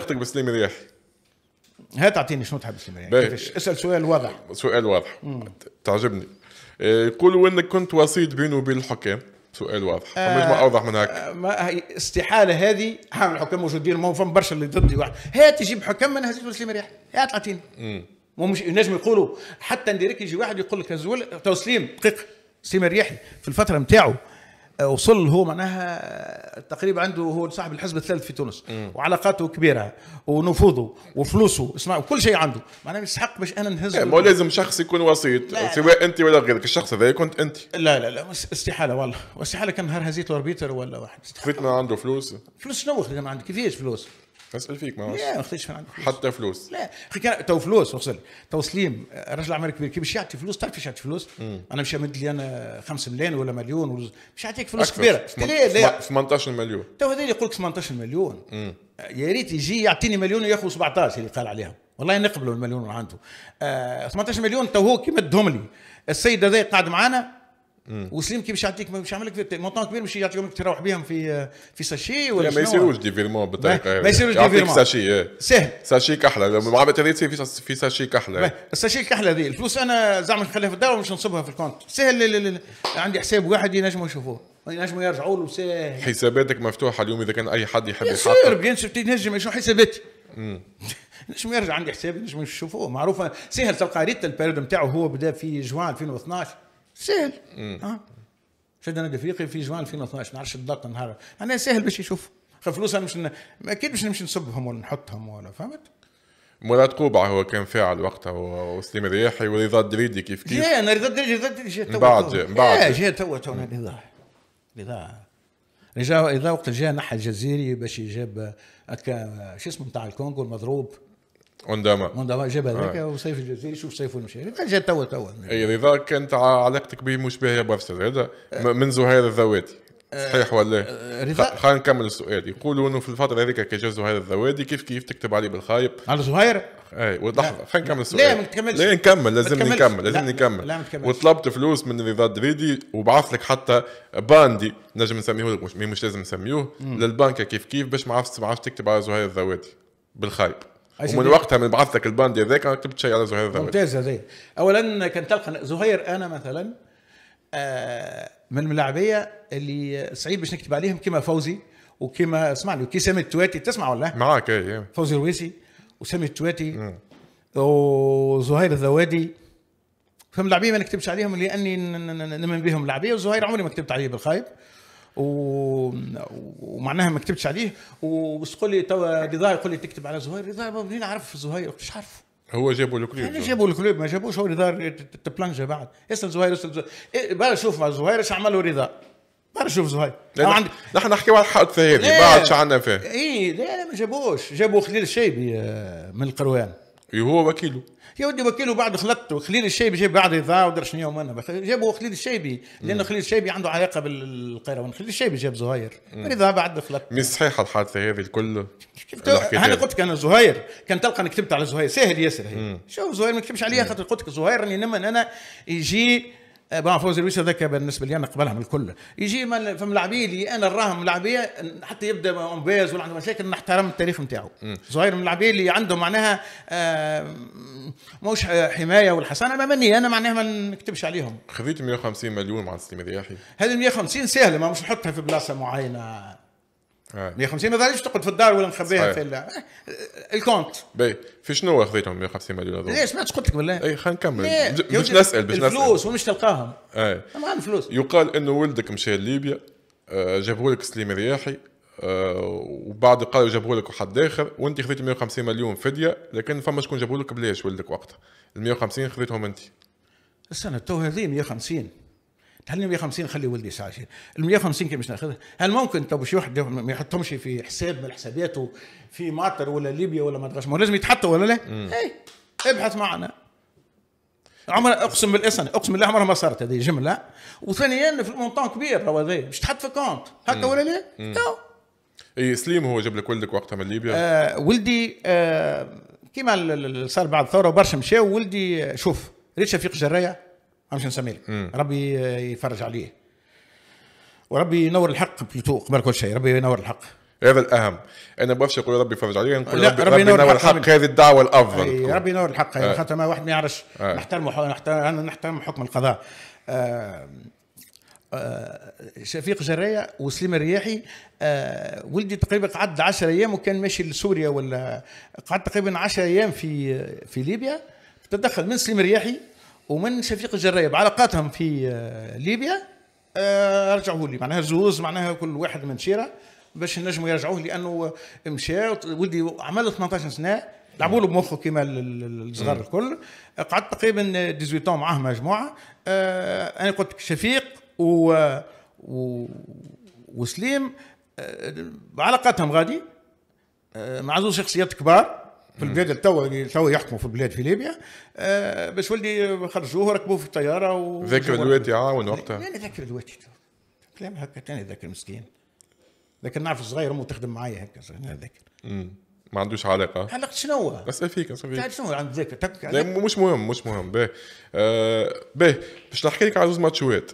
علاقتك بسليم رياحي؟ هات اعطيني شنو تحب بسليم رياحي؟ كيفاش؟ اسال سؤال واضح سؤال واضح تعجبني يقولوا آه، انك كنت وسيط بينه وبين الحكام سؤال واضح آه اوضح من هكا آه، ما استحاله هذه حامل الحكام موجودين ما فهم برشا اللي ضدي واحد هات تجيب حكام من هزيت سليم رياحي هات اعطيني ومش ينجم يقولوا حتى ندير يجي واحد يقول لك تو سليم دقيقه سليم الرياحي في الفتره نتاعو وصل هو معناها تقريبا عنده هو صاحب الحزب الثالث في تونس وعلاقاته كبيره ونفوذه وفلوسه اسمع كل شيء عنده معناها يستحق باش انا نهز إيه، ما لازم شخص يكون وسيط سواء انت ولا غيرك الشخص هذا كنت انت لا لا لا استحاله والله استحاله كان نهار هزيت له ولا واحد من عنده فلوس فلوس شنو خلينا عندك كيفاش فلوس اسال فيك ما لا ما اخذتش من فلوس حتى فلوس لا اخي كان تو فلوس وصل تو سليم رجل اعمال كبير كيفاش يعطي فلوس تعرف ايش يعطي فلوس مم. انا مش امد لي انا 5 ملايين ولا مليون ولا مش يعطيك فلوس أكثر. كبيره لا 18 مليون تو هذا اللي يقول لك 18 مليون يا ريت يجي يعطيني مليون وياخذ 17 اللي قال عليهم والله نقبلوا المليون اللي عنده آه 18 مليون تو هو كي مدهم لي السيد هذا قاعد معانا وسليم كيفاش يعطيك مش يعمل لك مونطون كبير مش يعطيهم لك تروح بهم في آه، في ساشي ولا ما يصيروش ديفيرمون بالطريقه ما يصيروش ديفيرمون ساشي إيه. سهل ساشي كحله مع بتريت في ساشي كحله الساشي الكحله هذه الفلوس انا زعما نخليها في الدار ومش نصبها في الكونت سهل عندي حساب واحد ينجموا يشوفوه ينجموا يرجعوا له سهل حساباتك مفتوحه اليوم اذا كان اي حد يحب يحط يصير بيان تنجم شنو حساباتي نجم يرجع عندي حسابي نجم نشوفوه معروفه سهل تلقى ريت البيريود نتاعو هو بدا في جوان 2012 سهل أه. شدنا الافريقي في جوان 2012 ما نعرفش الدقه نهار انا سهل باش يشوف فلوسها مش ن... اكيد مش نمشي نصبهم ولا نحطهم ولا فهمت مراد قوبع هو كان فاعل وقتها وسليم الرياحي ورضا الدريدي كيف كيف جاء انا رضا الدريدي رضا الدريدي جاء بعد بعد جاء تو تو رضا رضا رضا وقت جاء نحى الجزيري باش يجيب شو اسمه نتاع الكونغو المضروب وندما وندما جاب هذاك آه. وسيف الجزائري شوف سيف المشيري جا توا توا اي رضا كانت علاقتك به مشبهه برشا هذا من زهير الذواتي صحيح ولا رضا خلينا نكمل السؤال يقولوا انه في الفتره هذيك كي جا زهير الذوادي كيف كيف تكتب عليه بالخايب على زهير اي ولحظه خلينا نكمل السؤال لا ما تكملش لا نكمل لازم نكمل لازم نكمل لا ما وطلبت فلوس من رضا دريدي وبعث لك حتى باندي نجم نسميه مش, مش لازم نسميوه للبنكه كيف كيف باش ما عرفتش تكتب على زهير الذوادي بالخايب ومن وقتها من بعثتك الباندي هذاك انا كتبت شيء على زهير الثوري ممتاز هذا اولا كان تلقى زهير انا مثلا آه، من الملاعبيه اللي سعيد باش نكتب عليهم كما فوزي وكما اسمعني كي سامي التواتي تسمع ولا معاك اي إيه. فوزي رويسي وسامي التواتي وزهير الذوادي فهم لاعبيه ما نكتبش عليهم لاني نمن بهم لاعبيه وزهير عمري ما كتبت عليه بالخايب و... ومعناها ما كتبتش عليه وبس تقول لي توا رضا يقول لي تكتب على زهير رضا منين عرف زهير قلت عرفه هو جابوا الكلوب يعني جابوا الكلوب ما جابوش هو رضا تبلانجا بعد اسال زهير اسال زهير إيه، شوف مع زهير اش عملوا رضا برا شوف زهير عندي نحن نحكي على الحادثه هذه بعد شو عندنا فيها اي لا ما جابوش جابوا خليل الشيبي آه، من القروان هو وكيله يا ودي وكيله بعد خلطته خليل الشيبي جاب بعد اذاعه ودر شنو انا جابوا خليل الشيبي لانه خليل الشيبي عنده علاقه بالقيروان خليل الشيبي جاب زهير رضا بعد خلطته مش صحيحه الحادثه هذه الكل انا قلت لك انا زهير كان تلقى انا كتبت على زهير سهل ياسر هي شوف زهير ما كتبش عليها خاطر قلت لك زهير راني نمن انا يجي آه، بون فوزي لويس هذاك بالنسبه لي انا قبلهم الكل يجي من فملاعبيه اللي انا راهم ملاعبيه حتى يبدا امباز ولا عنده مشاكل نحترم التاريخ نتاعو صغير من الملاعبيه اللي عندهم معناها آه، مش حمايه والحصانه مني انا معناها ما نكتبش عليهم خذيت 150 مليون مع سليم الرياحي هذه 150 سهله ما مش نحطها في بلاصه معينه 150 ما ظهرش تقعد في الدار ولا مخبيها في آه، الكونت باهي في شنو اخذتهم 150 مليون هذول؟ ليش ما قلت لك بالله؟ اي خلينا نكمل باش نسال باش نسال الفلوس ومش تلقاهم اي ما عندهم فلوس يقال انه ولدك مشى لليبيا آه، جابوا لك سليم رياحي آه، وبعد قالوا جابوا لك واحد اخر وانت خذيت 150 مليون فديه لكن فما شكون جابوا لك بلاش ولدك وقتها ال 150 خذيتهم انت السنه تو هذه 150 هل 150 خلي ولدي 29 ال 150 كيف مش ناخذها هل ممكن طب شو ما يحطهمش في حساب من حساباته في ماتر ولا ليبيا ولا ما ادري لازم يتحطوا ولا لا؟ اي ابحث معنا عمر اقسم بالاسن اقسم بالله عمرها ما صارت هذه جمله وثانيا في المونتون كبير هو هذا مش تحط في كونت هكا ولا لا؟ اي سليم هو جاب لك ولدك وقتها من ليبيا آه ولدي آه كيما صار بعد الثوره برشا مشاو ولدي آه، شوف ريت شفيق جرايه مش نسميه لك ربي يفرج عليه وربي ينور الحق بلوتو قبل كل شيء ربي ينور الحق هذا الاهم انا بوفش يقول ربي يفرج عليه نقول ربي, ربي, ينور الحق, الحق هذه الدعوه الافضل أي ربي ينور الحق يعني آه. خاطر ما واحد ما يعرفش آه. نحترم انا نحترم حكم القضاء آه, آه، شفيق جريه وسليم الرياحي ولدي تقريبا قعد 10 ايام وكان ماشي لسوريا ولا قعد تقريبا 10 ايام في في ليبيا تدخل من سليم الرياحي ومن شفيق الجرايب علاقاتهم في آه، ليبيا آه، رجعوه لي معناها زوز معناها كل واحد من شيره باش نجموا يرجعوه لانه مشى ولدي عمل 18 سنه لعبوا له بمخه كيما الصغار الكل قعدت تقريبا 18 معاه مجموعه آه، انا قلت شفيق و, و... وسليم علاقاتهم غادي مع زوج شخصيات كبار في البلاد التو تو يحكموا في البلاد في ليبيا آه باش ولدي خرجوه ركبوه في الطياره و ذاكر دواتي عاون آه، وقتها لا ذاكر دواتي كلام هكا تاني ذاكر مسكين لكن نعرف صغير امه تخدم معايا هكا ذاكر ما عندوش علاقه علاقه شنو هو؟ اسال فيك اسال فيك شنو عند ذاك مش مهم مش مهم باهي آه، باهي باش نحكي لك على زوج ماتشوات